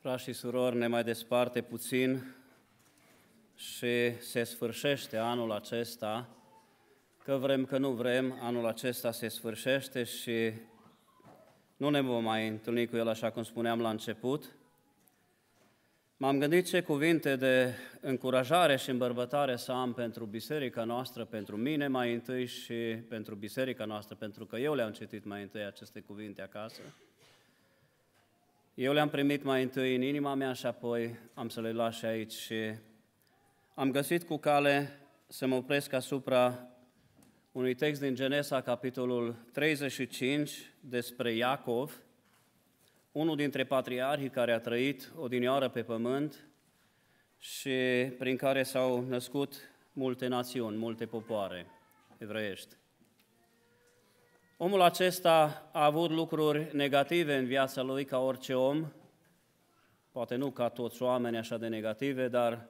Frați și surori, ne mai desparte puțin și se sfârșește anul acesta, că vrem, că nu vrem, anul acesta se sfârșește și nu ne vom mai întâlni cu el așa cum spuneam la început. M-am gândit ce cuvinte de încurajare și îmbărbătare să am pentru biserica noastră, pentru mine mai întâi și pentru biserica noastră, pentru că eu le-am citit mai întâi aceste cuvinte acasă. Eu le-am primit mai întâi în inima mea și apoi am să le las aici și am găsit cu cale să mă opresc asupra unui text din Genesa, capitolul 35, despre Iacov, unul dintre patriarhii care a trăit odinioară pe pământ și prin care s-au născut multe națiuni, multe popoare evreiești. Omul acesta a avut lucruri negative în viața lui ca orice om, poate nu ca toți oamenii așa de negative, dar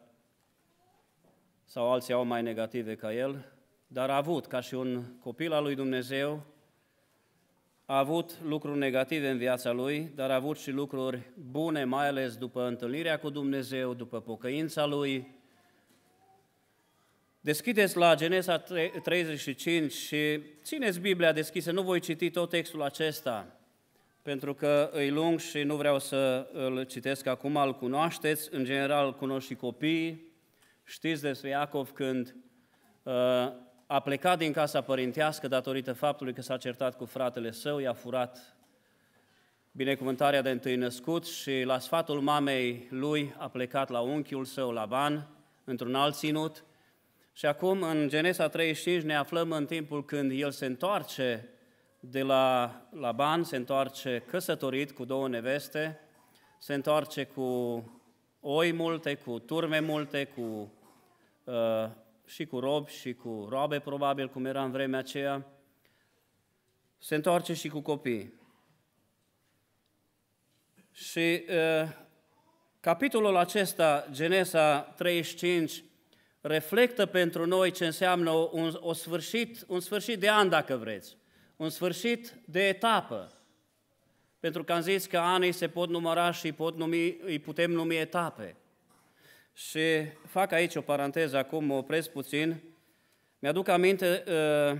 sau alții au mai negative ca el, dar a avut, ca și un copil al lui Dumnezeu, a avut lucruri negative în viața lui, dar a avut și lucruri bune, mai ales după întâlnirea cu Dumnezeu, după pocăința lui, Deschideți la Genesa 35 și țineți Biblia deschisă. Nu voi citi tot textul acesta, pentru că îi lung și nu vreau să îl citesc acum, îl cunoașteți. În general, cunoști și copiii. Știți despre Iacov când uh, a plecat din casa părintească datorită faptului că s-a certat cu fratele său, i-a furat binecuvântarea de întâi născut și la sfatul mamei lui a plecat la unchiul său, la ban într-un alt ținut – și acum, în Genesa 35, ne aflăm în timpul când el se întoarce de la Laban, se întoarce căsătorit cu două neveste, se întoarce cu oi multe, cu turme multe, cu, uh, și cu robi și cu roabe, probabil, cum era în vremea aceea. Se întoarce și cu copii. Și uh, capitolul acesta, Genesa 35, reflectă pentru noi ce înseamnă un, o sfârșit, un sfârșit de an, dacă vreți, un sfârșit de etapă. Pentru că am zis că anii se pot număra și pot numi, îi putem numi etape. Și fac aici o paranteză, acum mă opresc puțin. Mi-aduc aminte uh,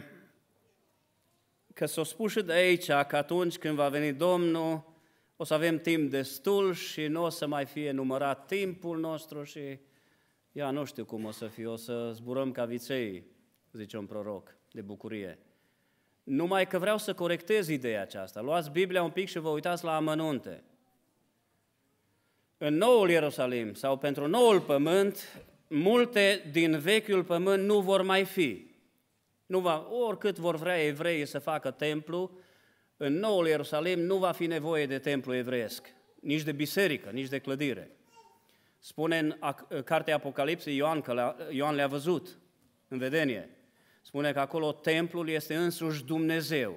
că s-o spus și de aici că atunci când va veni Domnul, o să avem timp destul și nu o să mai fie numărat timpul nostru și Ia, nu știu cum o să fie, o să zburăm ca viței, zice un proroc, de bucurie. Numai că vreau să corectez ideea aceasta. Luați Biblia un pic și vă uitați la amănunte. În noul Ierusalim sau pentru noul pământ, multe din vechiul pământ nu vor mai fi. Nu va, oricât vor vrea evreii să facă templu, în noul Ierusalim nu va fi nevoie de templu evreiesc, nici de biserică, nici de clădire. Spune în cartea Apocalipsei Ioan că Ioan le-a văzut în vedenie. Spune că acolo templul este însuși Dumnezeu.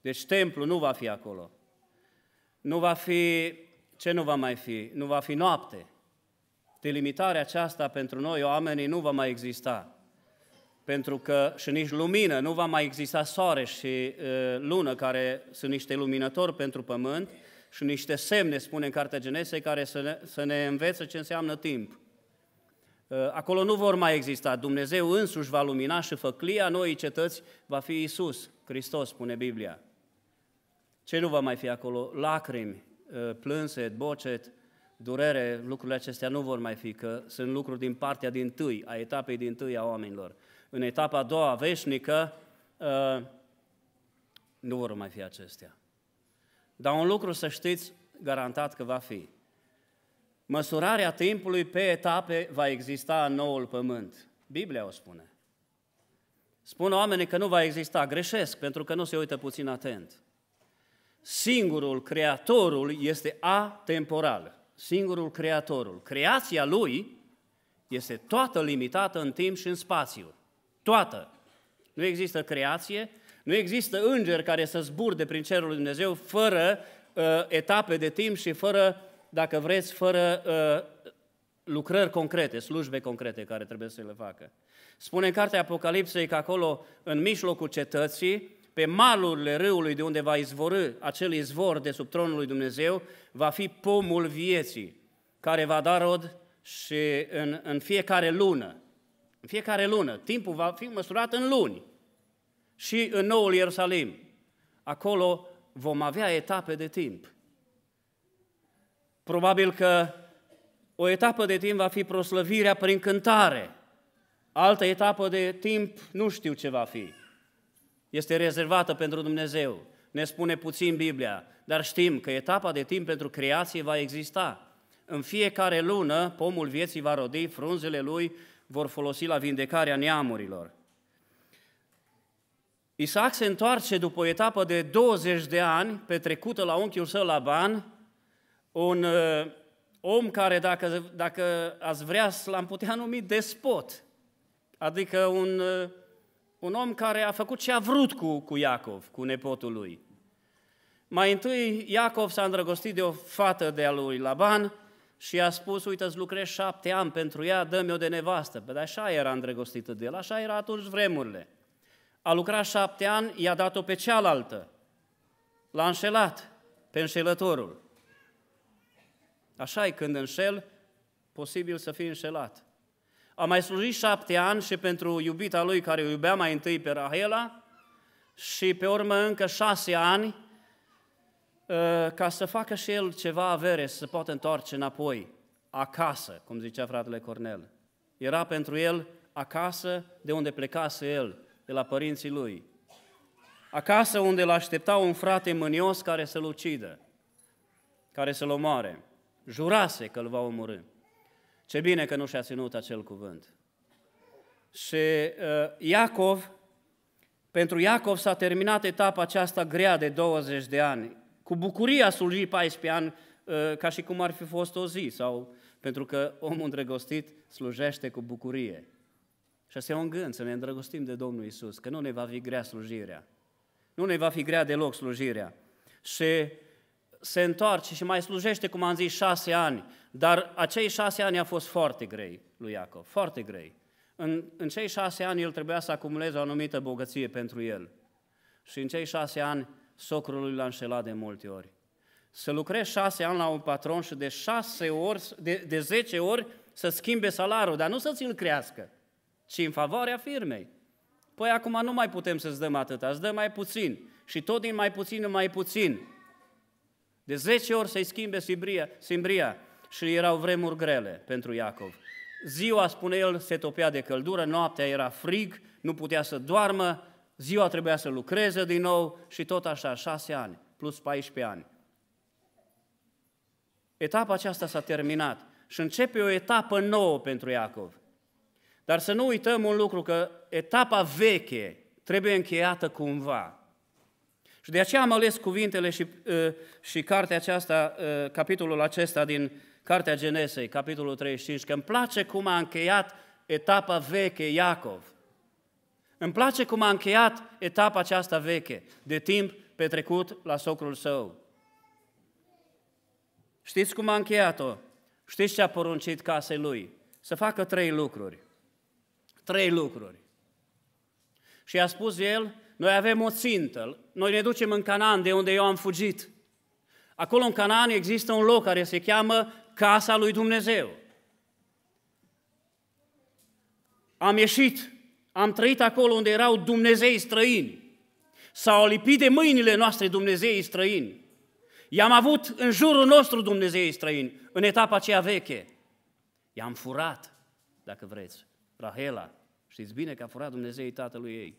Deci templul nu va fi acolo. Nu va fi, ce nu va mai fi? Nu va fi noapte. Delimitarea aceasta pentru noi, oamenii, nu va mai exista. Pentru că și nici lumină, nu va mai exista soare și e, uh, lună, care sunt niște luminători pentru pământ, și niște semne, spune în Cartea Genesei, care să ne, să ne învețe ce înseamnă timp. Uh, acolo nu vor mai exista. Dumnezeu însuși va lumina și făclia noii cetăți va fi Isus, Hristos, spune Biblia. Ce nu va mai fi acolo? Lacrimi, uh, plânset, bocet, durere, lucrurile acestea nu vor mai fi, că sunt lucruri din partea din tâi, a etapei din tâi a oamenilor. În etapa a doua, veșnică, uh, nu vor mai fi acestea. Dar un lucru să știți, garantat că va fi. Măsurarea timpului pe etape va exista în noul pământ. Biblia o spune. Spun oamenii că nu va exista, greșesc, pentru că nu se uită puțin atent. Singurul creatorul este atemporal. Singurul creatorul. Creația lui este toată limitată în timp și în spațiu. Toată. Nu există creație nu există îngeri care să zburde prin cerul lui Dumnezeu fără uh, etape de timp și fără, dacă vreți, fără uh, lucrări concrete, slujbe concrete care trebuie să le facă. Spune în cartea Apocalipsei că acolo, în mijlocul cetății, pe malurile râului de unde va izvorâ acel izvor de sub tronul lui Dumnezeu, va fi pomul vieții, care va da rod și în, în fiecare lună. În fiecare lună. Timpul va fi măsurat în luni și în Noul Ierusalim. Acolo vom avea etape de timp. Probabil că o etapă de timp va fi proslăvirea prin cântare. Altă etapă de timp nu știu ce va fi. Este rezervată pentru Dumnezeu. Ne spune puțin Biblia, dar știm că etapa de timp pentru creație va exista. În fiecare lună, pomul vieții va rodi, frunzele lui vor folosi la vindecarea neamurilor. Isaac se întoarce după o etapă de 20 de ani petrecută la unchiul său Laban, un uh, om care, dacă, dacă ați vrea, l-am putea numi despot, adică un, uh, un om care a făcut ce a vrut cu, cu Iacov, cu nepotul lui. Mai întâi, Iacov s-a îndrăgostit de o fată de-a lui Laban și a spus, uite, îți lucrezi șapte ani pentru ea, dă-mi-o de nevastă. Păi, dar așa era îndrăgostită de el, așa era atunci vremurile. A lucrat șapte ani, i-a dat-o pe cealaltă. L-a înșelat pe înșelătorul. Așa e când înșel, posibil să fii înșelat. A mai slujit șapte ani și pentru iubita lui care o iubea mai întâi pe Rahela și pe urmă încă șase ani ă, ca să facă și el ceva avere, să se poată întoarce înapoi, acasă, cum zicea fratele Cornel. Era pentru el acasă de unde plecase el, de la părinții lui. Acasă unde l aștepta un frate mânios care să-l ucidă, care să-l omoare. Jurase că îl va omorâ. Ce bine că nu și-a ținut acel cuvânt. Și uh, Iacov, pentru Iacov s-a terminat etapa aceasta grea de 20 de ani. Cu bucurie a slujit 14 ani uh, ca și cum ar fi fost o zi, sau pentru că omul îndrăgostit slujește cu bucurie. Și asta e un gând, să ne îndrăgostim de Domnul Isus, că nu ne va fi grea slujirea. Nu ne va fi grea deloc slujirea. Și se întoarce și mai slujește, cum am zis, șase ani. Dar acei șase ani a fost foarte grei lui Iacov, foarte grei. În, în cei șase ani el trebuia să acumuleze o anumită bogăție pentru el. Și în cei șase ani socrul lui l-a înșelat de multe ori. Să lucrezi șase ani la un patron și de șase ori, de, de zece ori să schimbe salariul, dar nu să ți-l crească ci în favoarea firmei. Păi acum nu mai putem să-ți dăm atâta, îți dăm mai puțin. Și tot din mai puțin în mai puțin. De 10 ori să-i schimbe simbria, simbria. Și erau vremuri grele pentru Iacov. Ziua, spune el, se topea de căldură, noaptea era frig, nu putea să doarmă, ziua trebuia să lucreze din nou și tot așa, 6 ani, plus 14 ani. Etapa aceasta s-a terminat și începe o etapă nouă pentru Iacov. Dar să nu uităm un lucru, că etapa veche trebuie încheiată cumva. Și de aceea am ales cuvintele și, uh, și cartea aceasta, uh, capitolul acesta din Cartea Genesei, capitolul 35, că îmi place cum a încheiat etapa veche Iacov. Îmi place cum a încheiat etapa aceasta veche, de timp petrecut la socrul său. Știți cum a încheiat-o? Știți ce a poruncit casei lui? Să facă trei lucruri. Trei lucruri. Și a spus el, noi avem o țintă, noi ne ducem în Canaan, de unde eu am fugit. Acolo în Canaan există un loc care se cheamă Casa lui Dumnezeu. Am ieșit, am trăit acolo unde erau Dumnezei străini. S-au lipit de mâinile noastre Dumnezei străini. I-am avut în jurul nostru Dumnezei străini, în etapa aceea veche. I-am furat, dacă vreți, Rahela, Știți bine că a furat Dumnezeu tatălui ei.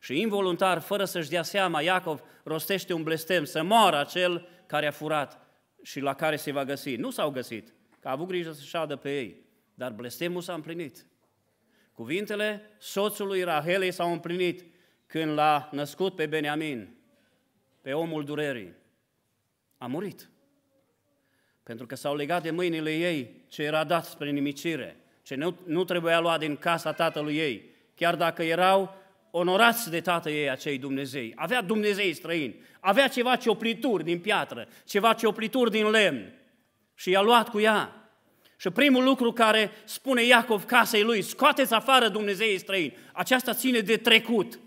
Și involuntar, fără să-și dea seama, Iacov rostește un blestem să moară acel care a furat și la care se va găsi. Nu s-au găsit, că a avut grijă să șadă pe ei, dar blestemul s-a împlinit. Cuvintele soțului Rahelei s-au împlinit când l-a născut pe Beniamin, pe omul durerii. A murit. Pentru că s-au legat de mâinile ei ce era dat spre nimicire ce nu, nu trebuia luat din casa tatălui ei, chiar dacă erau onorați de tatăl ei acei Dumnezei. Avea Dumnezei străin avea ceva cioplituri din piatră, ceva cioplituri din lemn și i-a luat cu ea. Și primul lucru care spune Iacov casei lui, scoateți afară Dumnezeii străini. Aceasta ține de trecut.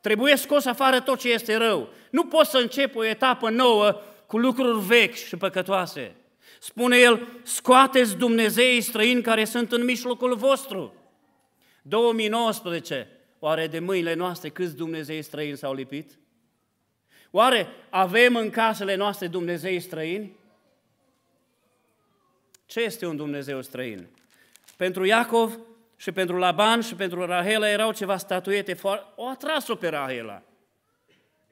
Trebuie scos afară tot ce este rău. Nu poți să începi o etapă nouă cu lucruri vechi și păcătoase. Spune el, scoateți Dumnezeii străini care sunt în mijlocul vostru. 2019, oare de mâinile noastre câți Dumnezei străini s-au lipit? Oare avem în casele noastre Dumnezei străini? Ce este un Dumnezeu străin? Pentru Iacov și pentru Laban și pentru Rahela erau ceva statuete, o atras-o pe Rahela.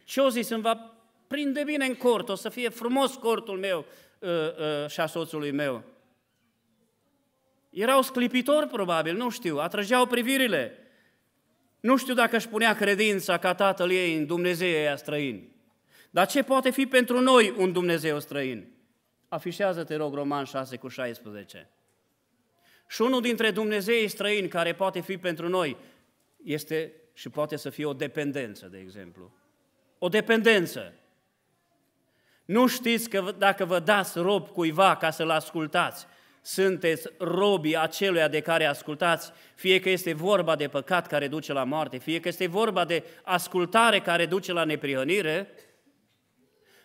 Ce o zis, îmi va prinde bine în cort, o să fie frumos cortul meu, Uh, uh, și a soțului meu. Erau sclipitori, probabil, nu știu, atrăgeau privirile. Nu știu dacă își punea credința ca tatăl ei în Dumnezeu ea străin. Dar ce poate fi pentru noi un Dumnezeu străin? Afișează-te, rog, Roman 6 cu 16. Și unul dintre Dumnezeii străini care poate fi pentru noi este și poate să fie o dependență, de exemplu. O dependență. Nu știți că dacă vă dați rob cuiva ca să-l ascultați, sunteți robii aceluia de care ascultați, fie că este vorba de păcat care duce la moarte, fie că este vorba de ascultare care duce la neprihănire,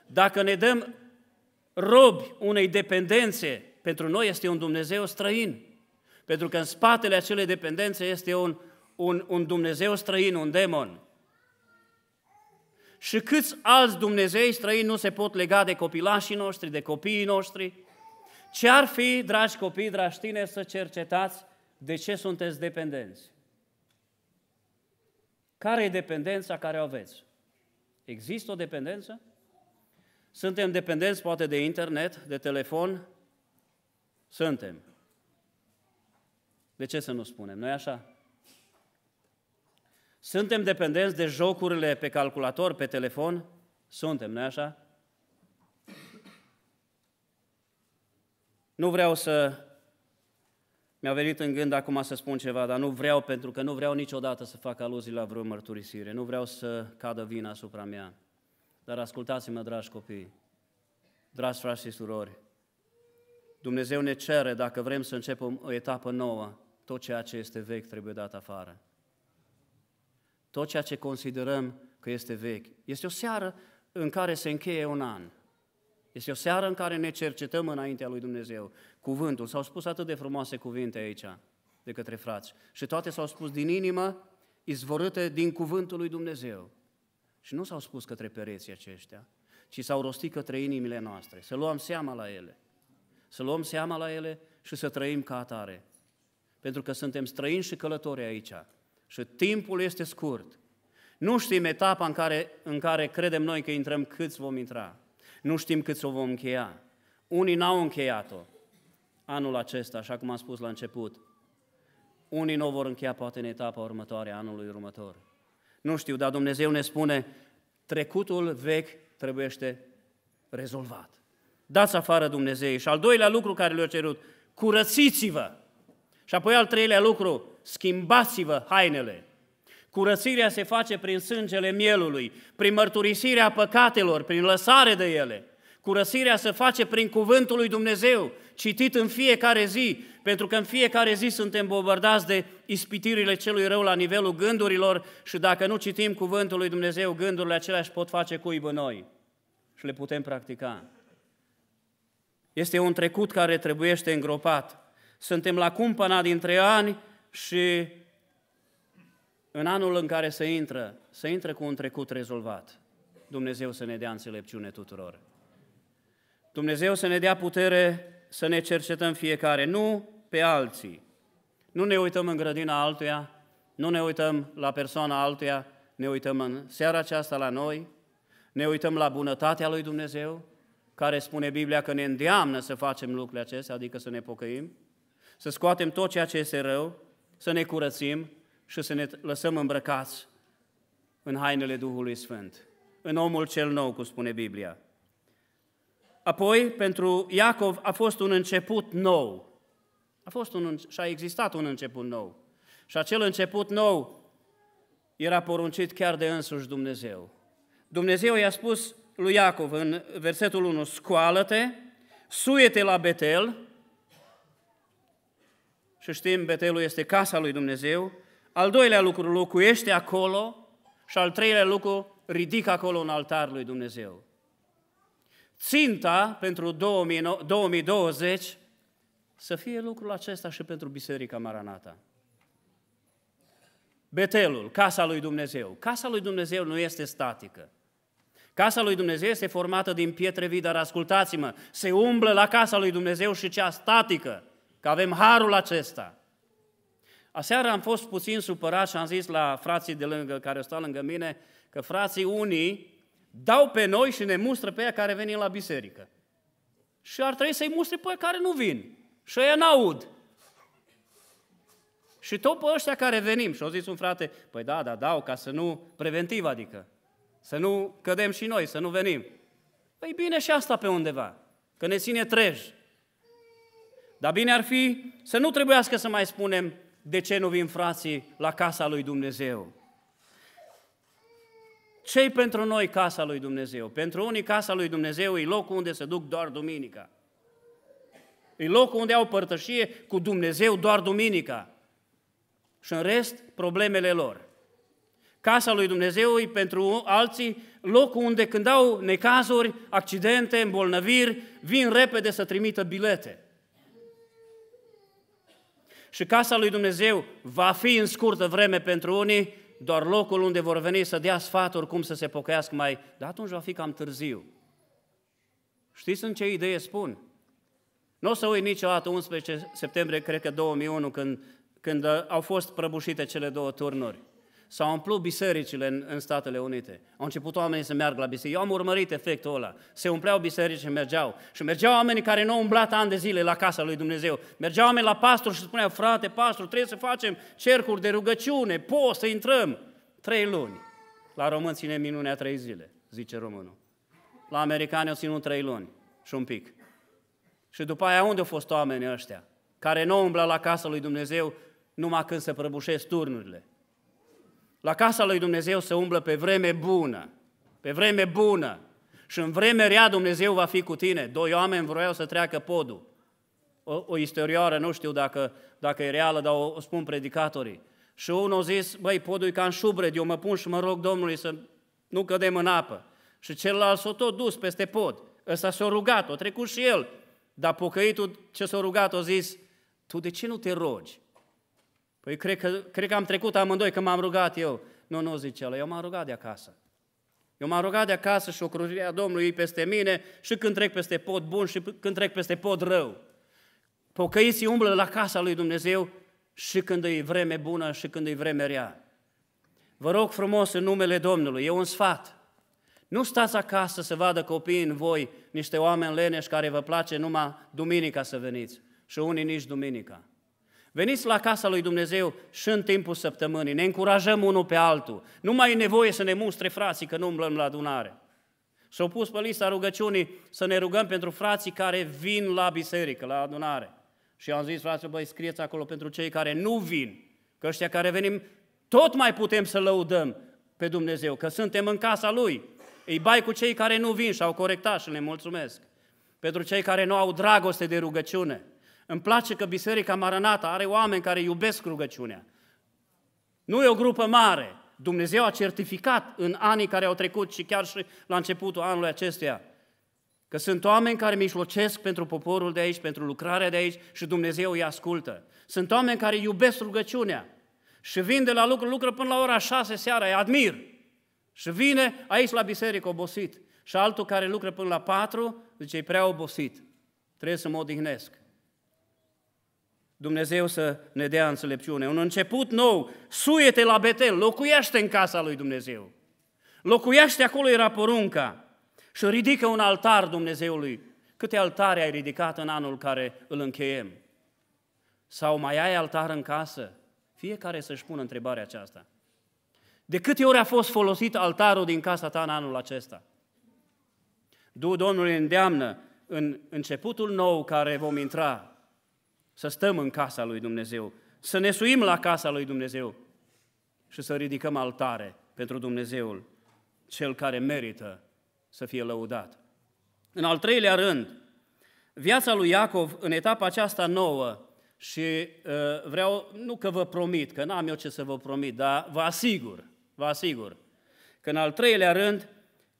dacă ne dăm robi unei dependențe, pentru noi este un Dumnezeu străin. Pentru că în spatele acelei dependențe este un, un, un Dumnezeu străin, un demon și câți alți Dumnezei străini nu se pot lega de copilașii noștri, de copiii noștri? Ce ar fi, dragi copii, dragi tineri, să cercetați de ce sunteți dependenți? Care e dependența care o aveți? Există o dependență? Suntem dependenți poate de internet, de telefon? Suntem. De ce să nu spunem? Noi așa? Suntem dependenți de jocurile pe calculator, pe telefon? Suntem, nu așa? Nu vreau să... Mi-a venit în gând acum să spun ceva, dar nu vreau pentru că nu vreau niciodată să fac aluzii la vreo mărturisire. Nu vreau să cadă vina asupra mea. Dar ascultați-mă, dragi copii, dragi frați și surori, Dumnezeu ne cere, dacă vrem să începem o etapă nouă, tot ceea ce este vechi trebuie dat afară tot ceea ce considerăm că este vechi. Este o seară în care se încheie un an. Este o seară în care ne cercetăm înaintea lui Dumnezeu cuvântul. S-au spus atât de frumoase cuvinte aici de către frați. Și toate s-au spus din inimă, izvorâte din cuvântul lui Dumnezeu. Și nu s-au spus către pereții aceștia, ci s-au rostit către inimile noastre. Să luăm seama la ele. Să luăm seama la ele și să trăim ca atare. Pentru că suntem străini și călători aici. Și timpul este scurt. Nu știm etapa în care, în care credem noi că intrăm, câți vom intra. Nu știm câți o vom încheia. Unii n-au încheiat-o anul acesta, așa cum am spus la început. Unii nu o vor încheia poate în etapa următoare, anului următor. Nu știu, dar Dumnezeu ne spune, trecutul vechi trebuiește rezolvat. Dați afară Dumnezeu Și al doilea lucru care le-a cerut, curățiți-vă. Și apoi al treilea lucru, schimbați-vă hainele. Curățirea se face prin sângele mielului, prin mărturisirea păcatelor, prin lăsare de ele. Curățirea se face prin cuvântul lui Dumnezeu, citit în fiecare zi, pentru că în fiecare zi suntem bombardați de ispitirile celui rău la nivelul gândurilor și dacă nu citim cuvântul lui Dumnezeu, gândurile acelea își pot face cuibă noi și le putem practica. Este un trecut care trebuiește îngropat. Suntem la cumpăna dintre ani și în anul în care se intră, se intră cu un trecut rezolvat. Dumnezeu să ne dea înțelepciune tuturor. Dumnezeu să ne dea putere să ne cercetăm fiecare, nu pe alții. Nu ne uităm în grădina altuia, nu ne uităm la persoana altuia, ne uităm în seara aceasta la noi, ne uităm la bunătatea lui Dumnezeu, care spune Biblia că ne îndeamnă să facem lucrurile acestea, adică să ne pocăim, să scoatem tot ceea ce este rău, să ne curățim și să ne lăsăm îmbrăcați în hainele Duhului Sfânt, în omul cel nou, cum spune Biblia. Apoi, pentru Iacov a fost un început nou. A fost un, și a existat un început nou. Și acel început nou era poruncit chiar de însuși Dumnezeu. Dumnezeu i-a spus lui Iacov în versetul 1, scoală-te, suie-te la Betel, și știm, betelul este casa lui Dumnezeu. Al doilea lucru, locuiește acolo. Și al treilea lucru, ridică acolo un altar lui Dumnezeu. Ținta pentru 2020 să fie lucrul acesta și pentru Biserica Maranata. Betelul, casa lui Dumnezeu. Casa lui Dumnezeu nu este statică. Casa lui Dumnezeu este formată din pietre vii, dar ascultați-mă, se umblă la casa lui Dumnezeu și cea statică că avem harul acesta. Aseară am fost puțin supărat și am zis la frații de lângă, care stau lângă mine, că frații unii dau pe noi și ne mustră pe ea care venim la biserică. Și ar trebui să-i mustre pe care nu vin. Și ei n-aud. Și tot pe ăștia care venim. Și au zis un frate, păi da, da, dau, ca să nu, preventiv adică, să nu cădem și noi, să nu venim. Păi bine și asta pe undeva, că ne ține treji. Dar bine ar fi să nu trebuiască să mai spunem de ce nu vin frații la casa lui Dumnezeu. ce pentru noi casa lui Dumnezeu? Pentru unii casa lui Dumnezeu e locul unde se duc doar duminica. E locul unde au părtășie cu Dumnezeu doar duminica. Și în rest, problemele lor. Casa lui Dumnezeu e pentru alții locul unde când au necazuri, accidente, îmbolnăviri, vin repede să trimită bilete și casa lui Dumnezeu va fi în scurtă vreme pentru unii doar locul unde vor veni să dea sfaturi cum să se pocăiască mai, dar atunci va fi cam târziu. Știți în ce idee spun? Nu o să uit niciodată 11 septembrie, cred că 2001, când, când au fost prăbușite cele două turnuri. S-au umplut bisericile în, în Statele Unite. Au început oamenii să meargă la biserică. Eu am urmărit efectul ăla. Se umpleau biserici și mergeau. Și mergeau oamenii care nu au umblat ani de zile la casa lui Dumnezeu. Mergeau oamenii la pastor și spuneau, frate, pastor, trebuie să facem cercuri de rugăciune, poți să intrăm. Trei luni. La român ține minunea trei zile, zice românul. La americani au ținut trei luni și un pic. Și după aia unde au fost oamenii ăștia? Care nu umblă la casa lui Dumnezeu numai când se prăbușesc turnurile la casa lui Dumnezeu se umblă pe vreme bună, pe vreme bună. Și în vreme rea Dumnezeu va fi cu tine. Doi oameni vroiau să treacă podul. O, o istorioară, nu știu dacă, dacă e reală, dar o, o spun predicatorii. Și unul a zis, băi, podul e ca în șubred, eu mă pun și mă rog Domnului să nu cădem în apă. Și celălalt s-a tot dus peste pod. Ăsta s-a rugat, a trecut și el. Dar pocăitul ce s-a rugat, a zis, tu de ce nu te rogi? Păi cred că, cred că am trecut amândoi, că m-am rugat eu. Nu, nu, zice el, eu m-am rugat de acasă. Eu m-am rugat de acasă și ocrujirea Domnului e peste mine și când trec peste pod bun și când trec peste pod rău. Pocăiții umblă la casa lui Dumnezeu și când e vreme bună și când e vreme rea. Vă rog frumos în numele Domnului, e un sfat. Nu stați acasă să vadă copiii în voi niște oameni leneși care vă place numai duminica să veniți și unii nici duminica. Veniți la casa lui Dumnezeu și în timpul săptămânii, ne încurajăm unul pe altul. Nu mai e nevoie să ne mustre frații că nu umblăm la adunare. S-au pus pe lista rugăciunii să ne rugăm pentru frații care vin la biserică, la adunare. Și am zis, fraților, băi, scrieți acolo pentru cei care nu vin, că ăștia care venim, tot mai putem să lăudăm pe Dumnezeu, că suntem în casa Lui. Îi bai cu cei care nu vin și au corectat și le mulțumesc. Pentru cei care nu au dragoste de rugăciune, îmi place că Biserica Maranata are oameni care iubesc rugăciunea. Nu e o grupă mare. Dumnezeu a certificat în anii care au trecut și chiar și la începutul anului acestuia că sunt oameni care mijlocesc pentru poporul de aici, pentru lucrarea de aici și Dumnezeu îi ascultă. Sunt oameni care iubesc rugăciunea și vin de la lucru, lucră până la ora 6 seara, îi admir. Și vine aici la biserică obosit. Și altul care lucră până la 4, zice, e prea obosit, trebuie să mă odihnesc. Dumnezeu să ne dea înțelepciune. Un început nou, suiete la Betel, locuiește în casa lui Dumnezeu. Locuiește acolo, era porunca. Și ridică un altar Dumnezeului. Câte altare ai ridicat în anul care îl încheiem? Sau mai ai altar în casă? Fiecare să-și pună întrebarea aceasta. De câte ori a fost folosit altarul din casa ta în anul acesta? Du Domnul îndeamnă în începutul nou care vom intra, să stăm în casa lui Dumnezeu, să ne suim la casa lui Dumnezeu și să ridicăm altare pentru Dumnezeul cel care merită să fie lăudat. În al treilea rând, viața lui Iacov în etapa aceasta nouă și uh, vreau, nu că vă promit, că n-am eu ce să vă promit, dar vă asigur, vă asigur, că în al treilea rând,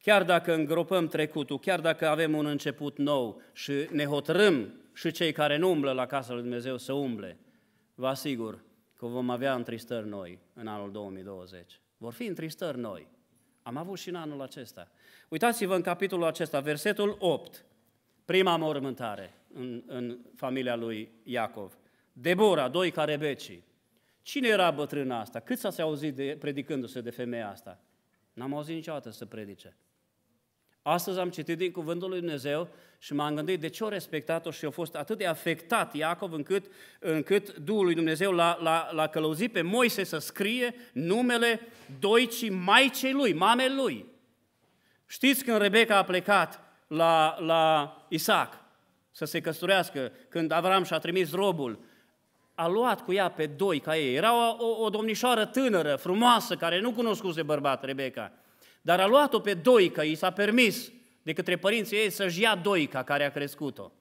chiar dacă îngropăm trecutul, chiar dacă avem un început nou și ne hotărâm și cei care nu umblă la casa lui Dumnezeu să umble, vă asigur că vom avea întristări noi în anul 2020. Vor fi întristări noi. Am avut și în anul acesta. Uitați-vă în capitolul acesta, versetul 8, prima mormântare în, în familia lui Iacov. Debora, doi carebecii. Cine era bătrâna asta? Cât s-a auzit de, predicându-se de femeia asta? N-am auzit niciodată să predice. Astăzi am citit din Cuvântul lui Dumnezeu și m-am gândit de ce o respectat-o și a fost atât de afectat Iacov încât, încât Duhul lui Dumnezeu l-a, l-a, l-a călăuzit pe Moise să scrie numele doicii maicei lui, mamei lui. Știți când Rebecca a plecat la, la Isaac să se căsătorească, când Avram și-a trimis robul, a luat cu ea pe doi ca ei. Era o, o, o domnișoară tânără, frumoasă, care nu cunoscuse bărbat, Rebecca. Dar a luat-o pe Doica, i s-a permis de către părinții ei să-și ia Doica care a crescut-o.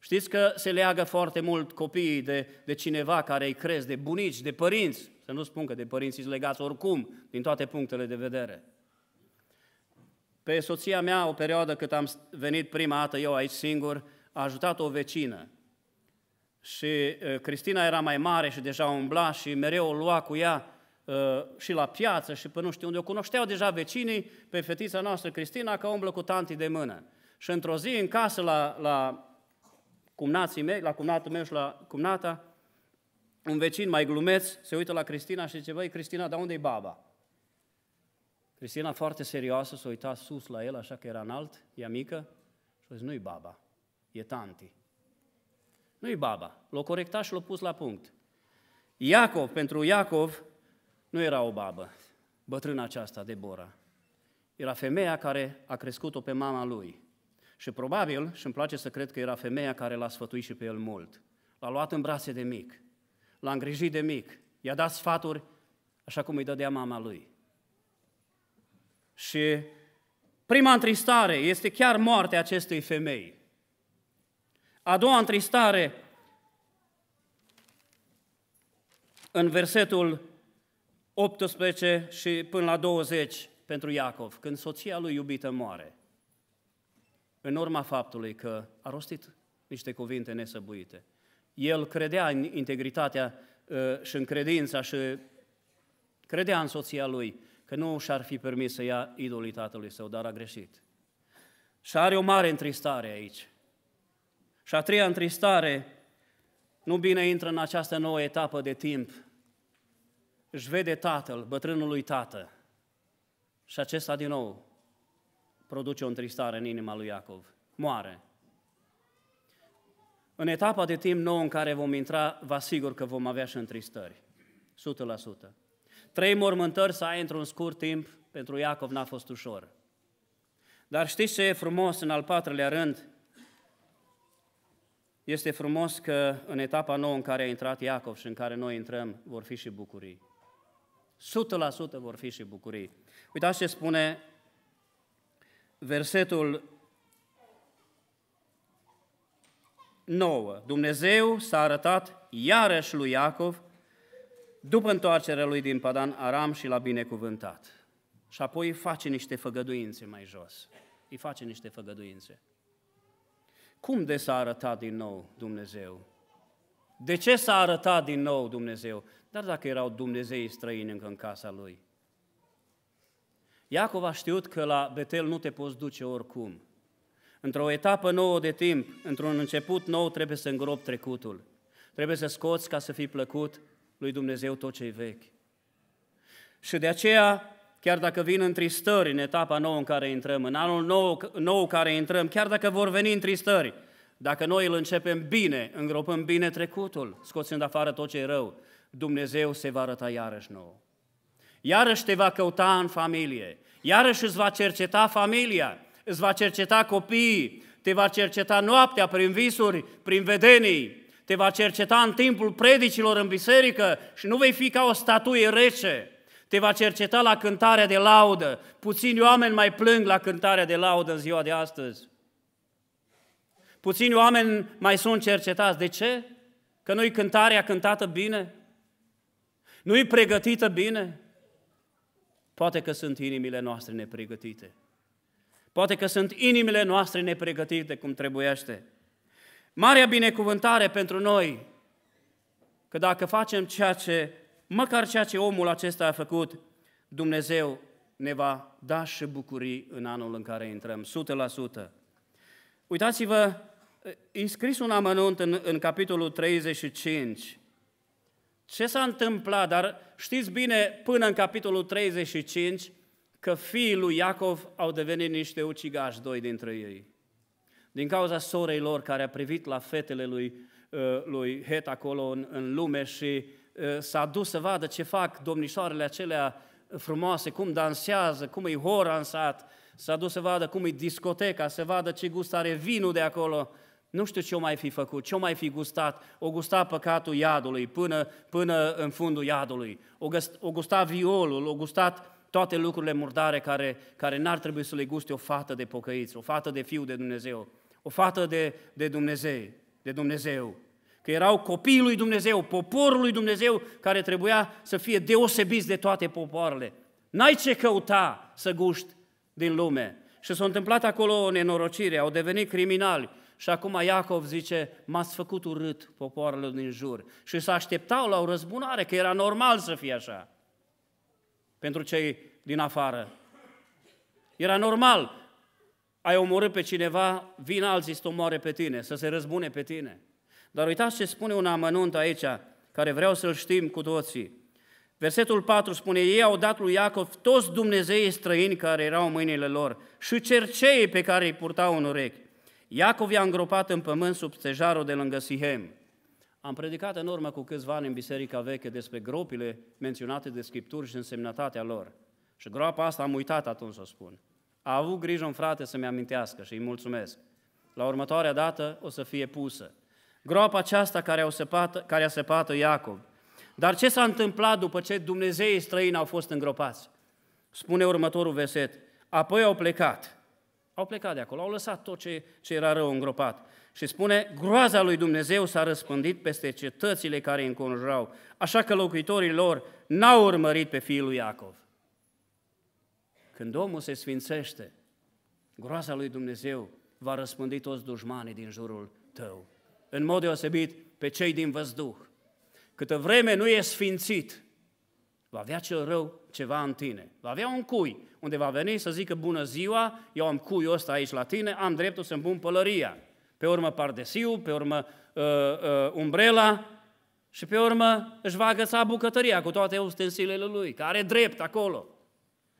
Știți că se leagă foarte mult copiii de, de cineva care îi cresc, de bunici, de părinți. Să nu spun că de părinți îți legați oricum, din toate punctele de vedere. Pe soția mea, o perioadă cât am venit prima dată eu aici singur, a ajutat o vecină. Și uh, Cristina era mai mare și deja umbla și mereu o lua cu ea Uh, și la piață și pe nu știu unde. O cunoșteau deja vecinii pe fetița noastră, Cristina, că umblă cu tanti de mână. Și într-o zi, în casă, la, la cumnații mei, la cumnatul meu și la cumnata, un vecin mai glumeț se uită la Cristina și zice, băi, Cristina, dar unde-i baba? Cristina, foarte serioasă, s-a uitat sus la el, așa că era înalt, ea mică, și a zis, nu-i baba, e tanti. Nu-i baba. L-a corectat și l-a pus la punct. Iacov, pentru Iacov, nu era o babă, bătrâna aceasta, Deborah. Era femeia care a crescut-o pe mama lui. Și probabil, și îmi place să cred că era femeia care l-a sfătuit și pe el mult. L-a luat în brațe de mic, l-a îngrijit de mic, i-a dat sfaturi așa cum îi dădea mama lui. Și prima întristare este chiar moartea acestei femei. A doua întristare, în versetul 18 și până la 20 pentru Iacov, când soția lui iubită moare, în urma faptului că a rostit niște cuvinte nesăbuite. El credea în integritatea ă, și în credința și credea în soția lui că nu și-ar fi permis să ia idolii tatălui său, dar a greșit. Și are o mare întristare aici. Și a treia întristare nu bine intră în această nouă etapă de timp își vede tatăl, bătrânul lui tată. Și acesta din nou produce o întristare în inima lui Iacov. Moare. În etapa de timp nou în care vom intra, vă asigur că vom avea și întristări. 100%. Trei mormântări să ai într-un scurt timp, pentru Iacov n-a fost ușor. Dar știți ce e frumos în al patrulea rând? Este frumos că în etapa nouă în care a intrat Iacov și în care noi intrăm, vor fi și bucurii. 100% vor fi și bucurii. Uitați ce spune versetul 9. Dumnezeu s-a arătat iarăși lui Iacov după întoarcerea lui din Padan Aram și l-a binecuvântat. Și apoi îi face niște făgăduințe mai jos. Îi face niște făgăduințe. Cum de s-a arătat din nou Dumnezeu? De ce s-a arătat din nou Dumnezeu? Dar dacă erau Dumnezei străini încă în casa lui? Iacov a știut că la Betel nu te poți duce oricum. Într-o etapă nouă de timp, într-un început nou, trebuie să îngrop trecutul. Trebuie să scoți ca să fii plăcut lui Dumnezeu tot ce vechi. Și de aceea, chiar dacă vin întristări în etapa nouă în care intrăm, în anul nou, nou care intrăm, chiar dacă vor veni întristări, dacă noi îl începem bine, îngropăm bine trecutul, scoțând afară tot ce e rău, Dumnezeu se va arăta iarăși nouă. Iarăși te va căuta în familie, iarăși îți va cerceta familia, îți va cerceta copiii, te va cerceta noaptea prin visuri, prin vedenii, te va cerceta în timpul predicilor în biserică și nu vei fi ca o statuie rece. Te va cerceta la cântarea de laudă. Puțini oameni mai plâng la cântarea de laudă în ziua de astăzi. Puțini oameni mai sunt cercetați. De ce? Că nu-i cântarea cântată bine? Nu-i pregătită bine? Poate că sunt inimile noastre nepregătite. Poate că sunt inimile noastre nepregătite cum trebuiește. Marea binecuvântare pentru noi, că dacă facem ceea ce, măcar ceea ce omul acesta a făcut, Dumnezeu ne va da și bucurii în anul în care intrăm, 100%. Uitați-vă, e scris un amănunt în, în capitolul 35, ce s-a întâmplat? Dar știți bine, până în capitolul 35, că fiii lui Iacov au devenit niște ucigași, doi dintre ei. Din cauza sorei lor care a privit la fetele lui, uh, lui Het acolo în, în lume și uh, s-a dus să vadă ce fac domnișoarele acelea frumoase, cum dansează, cum îi hora în sat, s-a dus să vadă cum e discoteca, să vadă ce gust are vinul de acolo nu știu ce o mai fi făcut, ce o mai fi gustat. O gusta păcatul iadului până, până în fundul iadului. O, găst, o gusta violul, o gustat toate lucrurile murdare care, care n-ar trebui să le guste o fată de pocăiți, o fată de fiu de Dumnezeu, o fată de, de Dumnezeu, de Dumnezeu. Că erau copiii lui Dumnezeu, poporul lui Dumnezeu, care trebuia să fie deosebiți de toate popoarele. N-ai ce căuta să guști din lume. Și s-a întâmplat acolo o nenorocire, au devenit criminali, și acum Iacov zice, m-ați făcut urât popoarele din jur. Și se așteptau la o răzbunare, că era normal să fie așa. Pentru cei din afară. Era normal. Ai omorât pe cineva, vin alții să omoare pe tine, să se răzbune pe tine. Dar uitați ce spune un amănunt aici, care vreau să-l știm cu toții. Versetul 4 spune, ei au dat lui Iacov toți Dumnezeii străini care erau în mâinile lor și cerceii pe care îi purtau în urechi. Iacov i-a îngropat în pământ sub stejarul de lângă Sihem. Am predicat în urmă cu câțiva ani în Biserica Veche despre gropile menționate de Scripturi și însemnătatea lor. Și groapa asta am uitat atunci să o spun. A avut grijă un frate să-mi amintească și îi mulțumesc. La următoarea dată o să fie pusă. Groapa aceasta care, au săpat, care a săpat Iacob. Dar ce s-a întâmplat după ce Dumnezeii străini au fost îngropați? Spune următorul verset. Apoi au plecat au plecat de acolo, au lăsat tot ce, ce era rău îngropat. Și spune, groaza lui Dumnezeu s-a răspândit peste cetățile care îi înconjurau, așa că locuitorii lor n-au urmărit pe fiul lui Iacov. Când omul se sfințește, groaza lui Dumnezeu va răspândi toți dușmanii din jurul tău. În mod deosebit pe cei din văzduh. Câtă vreme nu e sfințit, va avea cel rău ceva în tine. Va avea un cui, unde va veni să zică bună ziua, eu am cuiul ăsta aici la tine, am dreptul să-mi pun pălăria. Pe urmă pardesiu, pe urmă uh, uh, umbrela și pe urmă își va agăța bucătăria cu toate ustensilele lui, care are drept acolo.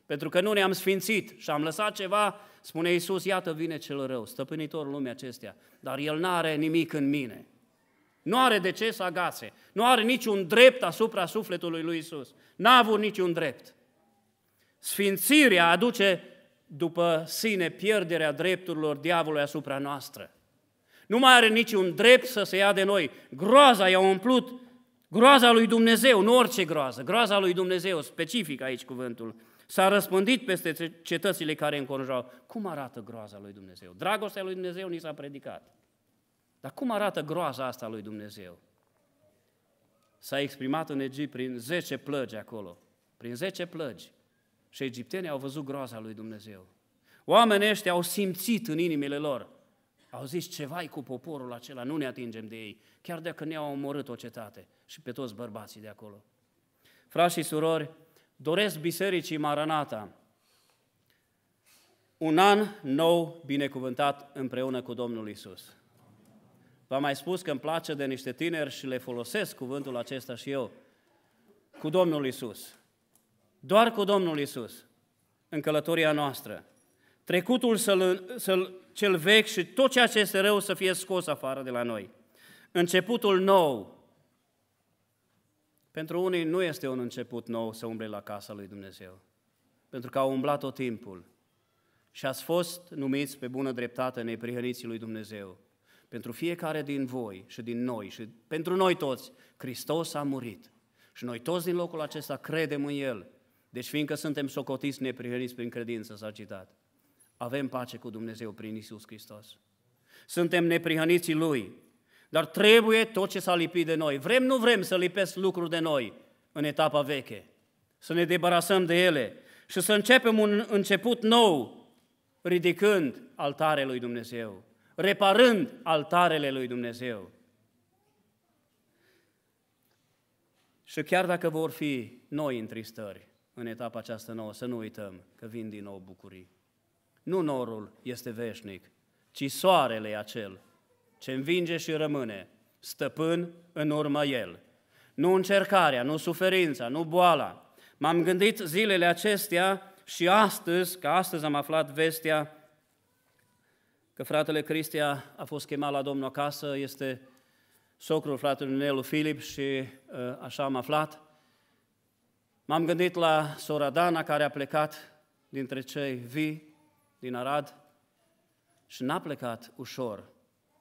Pentru că nu ne-am sfințit și am lăsat ceva, spune Iisus, iată vine cel rău, stăpânitorul lumii acestea, dar el nu are nimic în mine. Nu are de ce să agase. Nu are niciun drept asupra sufletului lui Iisus. N-a avut niciun drept. Sfințirea aduce după sine pierderea drepturilor diavolului asupra noastră. Nu mai are niciun drept să se ia de noi. Groaza i-a umplut, groaza lui Dumnezeu, nu orice groază, groaza lui Dumnezeu, specific aici cuvântul, s-a răspândit peste cetățile care înconjurau. Cum arată groaza lui Dumnezeu? Dragostea lui Dumnezeu ni s-a predicat. Dar cum arată groaza asta lui Dumnezeu? S-a exprimat în Egipt prin 10 plăgi acolo, prin 10 plăgi. Și egiptenii au văzut groaza lui Dumnezeu. Oamenii ăștia au simțit în inimile lor. Au zis, ceva cu poporul acela, nu ne atingem de ei, chiar dacă ne-au omorât o cetate și pe toți bărbații de acolo. Frați și surori, doresc Bisericii Maranata un an nou binecuvântat împreună cu Domnul Isus. V-am mai spus că îmi place de niște tineri și le folosesc cuvântul acesta și eu, cu Domnul Isus doar cu Domnul Isus în călătoria noastră. Trecutul să-l, să cel vechi și tot ceea ce este rău să fie scos afară de la noi. Începutul nou. Pentru unii nu este un început nou să umble la casa lui Dumnezeu, pentru că au umblat tot timpul și ați fost numiți pe bună dreptate neprihăniții lui Dumnezeu. Pentru fiecare din voi și din noi și pentru noi toți, Hristos a murit. Și noi toți din locul acesta credem în El deci fiindcă suntem socotiți neprihăniți prin credință, s-a citat, avem pace cu Dumnezeu prin Isus Hristos. Suntem neprihăniții Lui, dar trebuie tot ce s-a lipit de noi. Vrem, nu vrem să lipesc lucruri de noi în etapa veche, să ne debarasăm de ele și să începem un început nou, ridicând altarele lui Dumnezeu, reparând altarele lui Dumnezeu. Și chiar dacă vor fi noi întristări, în etapa aceasta nouă, să nu uităm că vin din nou bucurii. Nu norul este veșnic, ci soarele acel ce învinge și rămâne, stăpân în urma el. Nu încercarea, nu suferința, nu boala. M-am gândit zilele acestea și astăzi, că astăzi am aflat vestea că fratele Cristia a fost chemat la Domnul acasă, este socrul fratelui Nelu Filip și uh, așa am aflat. M-am gândit la sora Dana care a plecat dintre cei vii din Arad și n-a plecat ușor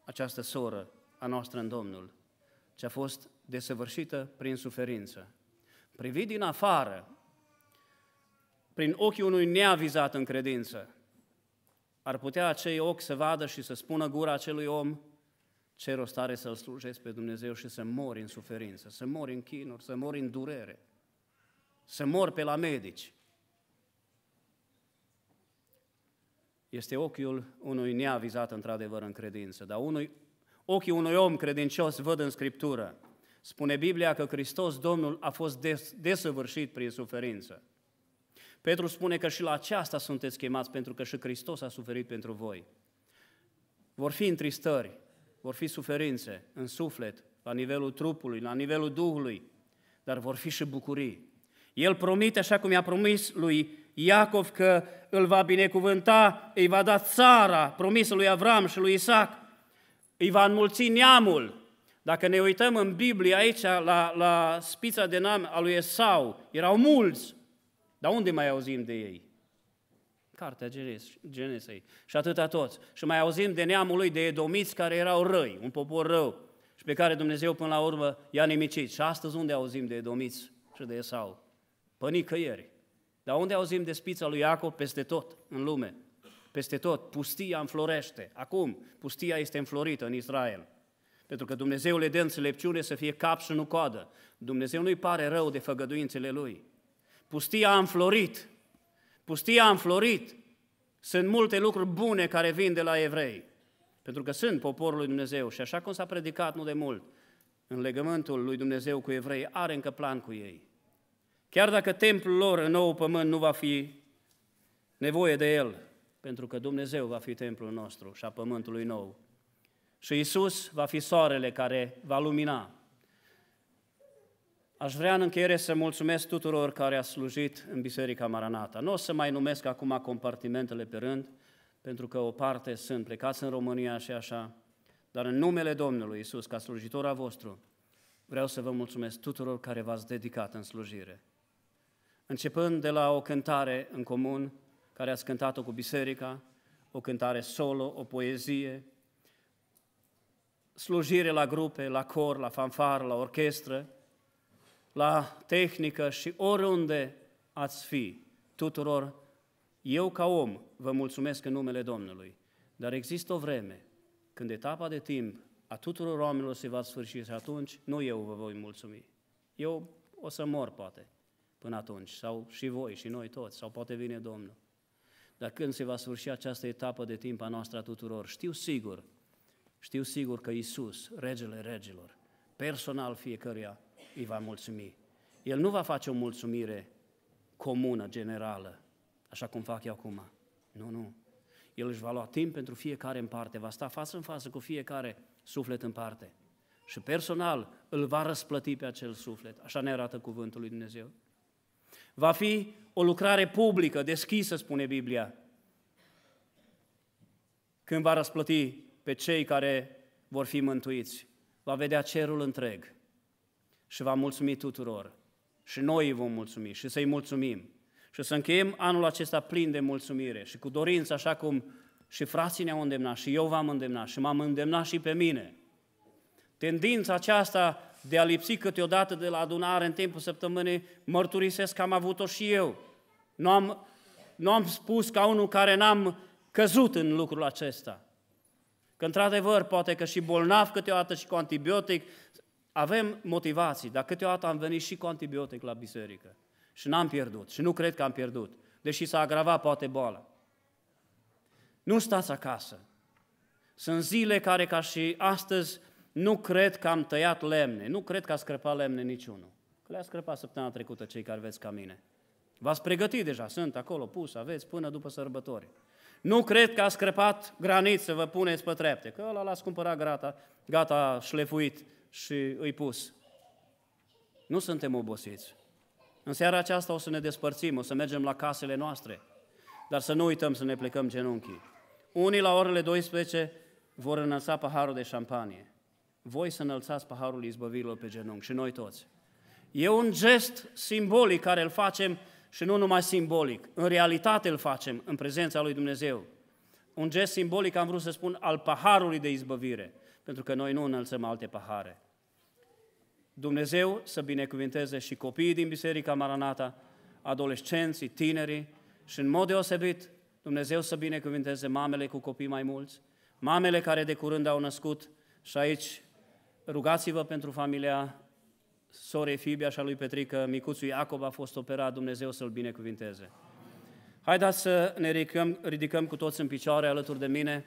această soră a noastră în Domnul, ce a fost desăvârșită prin suferință. Privit din afară, prin ochii unui neavizat în credință, ar putea acei ochi să vadă și să spună gura acelui om, ce rost are să-L slujesc pe Dumnezeu și să mori în suferință, să mori în chinuri, să mori în durere să mor pe la medici. Este ochiul unui neavizat într-adevăr în credință, dar unui, ochii unui om credincios văd în Scriptură. Spune Biblia că Hristos Domnul a fost des, desăvârșit prin suferință. Petru spune că și la aceasta sunteți chemați, pentru că și Hristos a suferit pentru voi. Vor fi întristări, vor fi suferințe în suflet, la nivelul trupului, la nivelul Duhului, dar vor fi și bucurii. El promite, așa cum i-a promis lui Iacov, că îl va binecuvânta, îi va da țara promisă lui Avram și lui Isaac, îi va înmulți neamul. Dacă ne uităm în Biblie aici, la, la spița de nam a lui Esau, erau mulți, dar unde mai auzim de ei? Cartea Genesei și atâta toți. Și mai auzim de neamul lui de edomiți care erau răi, un popor rău și pe care Dumnezeu până la urmă i-a nimicit. Și astăzi unde auzim de edomiți și de Esau? pe nicăieri. Dar unde auzim de spița lui Iacov? Peste tot, în lume. Peste tot, pustia înflorește. Acum, pustia este înflorită în Israel. Pentru că Dumnezeu le dă înțelepciune să fie cap și nu coadă. Dumnezeu nu-i pare rău de făgăduințele Lui. Pustia a înflorit. Pustia a înflorit. Sunt multe lucruri bune care vin de la evrei. Pentru că sunt poporul lui Dumnezeu și așa cum s-a predicat nu de mult, în legământul lui Dumnezeu cu evrei, are încă plan cu ei. Chiar dacă templul lor în nou pământ nu va fi nevoie de el, pentru că Dumnezeu va fi templul nostru și a pământului nou. Și Isus va fi soarele care va lumina. Aș vrea în încheiere să mulțumesc tuturor care a slujit în Biserica Maranata. Nu o să mai numesc acum compartimentele pe rând, pentru că o parte sunt plecați în România și așa, dar în numele Domnului Isus, ca slujitor a vostru, vreau să vă mulțumesc tuturor care v-ați dedicat în slujire începând de la o cântare în comun, care ați cântat-o cu biserica, o cântare solo, o poezie, slujire la grupe, la cor, la fanfar, la orchestră, la tehnică și oriunde ați fi, tuturor, eu ca om vă mulțumesc în numele Domnului, dar există o vreme când etapa de timp a tuturor oamenilor se va sfârși și atunci nu eu vă voi mulțumi. Eu o să mor, poate, până atunci, sau și voi, și noi toți, sau poate vine Domnul. Dar când se va sfârși această etapă de timp a noastră a tuturor, știu sigur, știu sigur că Isus, regele regilor, personal fiecăruia îi va mulțumi. El nu va face o mulțumire comună, generală, așa cum fac eu acum. Nu, nu. El își va lua timp pentru fiecare în parte, va sta față în față cu fiecare suflet în parte. Și personal îl va răsplăti pe acel suflet. Așa ne arată cuvântul lui Dumnezeu. Va fi o lucrare publică, deschisă, spune Biblia, când va răsplăti pe cei care vor fi mântuiți. Va vedea cerul întreg și va mulțumi tuturor. Și noi îi vom mulțumi și să-i mulțumim. Și să încheiem anul acesta plin de mulțumire și cu dorință, așa cum și frații ne-au îndemnat și eu v-am îndemnat și m-am îndemnat și pe mine. Tendința aceasta de a lipsi câteodată de la adunare în timpul săptămânii, mărturisesc că am avut-o și eu. Nu am, nu am spus ca unul care n-am căzut în lucrul acesta. Că într-adevăr, poate că și bolnav câteodată și cu antibiotic, avem motivații, dar câteodată am venit și cu antibiotic la biserică. Și n-am pierdut, și nu cred că am pierdut, deși s-a agravat poate boala. Nu stați acasă. Sunt zile care, ca și astăzi, nu cred că am tăiat lemne, nu cred că a scrăpat lemne niciunul. Că le-a scrăpat săptămâna trecută cei care veți ca mine. V-ați pregătit deja, sunt acolo pus, aveți până după sărbători. Nu cred că a scrăpat granit să vă puneți pe trepte, că ăla l-ați cumpărat gata, gata șlefuit și îi pus. Nu suntem obosiți. În seara aceasta o să ne despărțim, o să mergem la casele noastre, dar să nu uităm să ne plecăm genunchii. Unii la orele 12 vor înălța paharul de șampanie, voi să înălțați paharul izbăvirilor pe genunchi și noi toți. E un gest simbolic care îl facem și nu numai simbolic, în realitate îl facem în prezența lui Dumnezeu. Un gest simbolic, am vrut să spun, al paharului de izbăvire, pentru că noi nu înălțăm alte pahare. Dumnezeu să binecuvinteze și copiii din Biserica Maranata, adolescenții, tinerii și în mod deosebit Dumnezeu să binecuvinteze mamele cu copii mai mulți, mamele care de curând au născut și aici Rugați-vă pentru familia sorei Fibia și a lui Petrică, micuțul Iacob a fost operat, Dumnezeu să-l binecuvinteze. Haideți să ne ridicăm, ridicăm cu toți în picioare alături de mine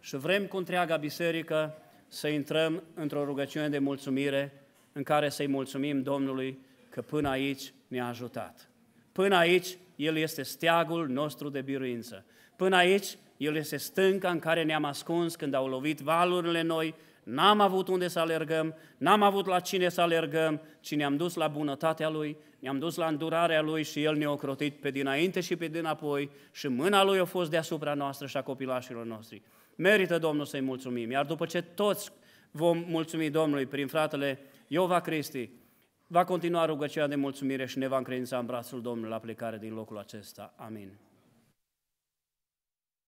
și vrem cu întreaga biserică să intrăm într-o rugăciune de mulțumire în care să-i mulțumim Domnului că până aici ne-a ajutat. Până aici El este steagul nostru de biruință. Până aici El este stânca în care ne-am ascuns când au lovit valurile noi, N-am avut unde să alergăm, n-am avut la cine să alergăm, ci ne-am dus la bunătatea Lui, ne-am dus la îndurarea Lui și El ne-a ocrotit pe dinainte și pe dinapoi și mâna Lui a fost deasupra noastră și a copilașilor noștri. Merită Domnul să-i mulțumim, iar după ce toți vom mulțumi Domnului prin fratele Iova Cristi, va continua rugăciunea de mulțumire și ne va încredința în brațul Domnului la plecare din locul acesta. Amin.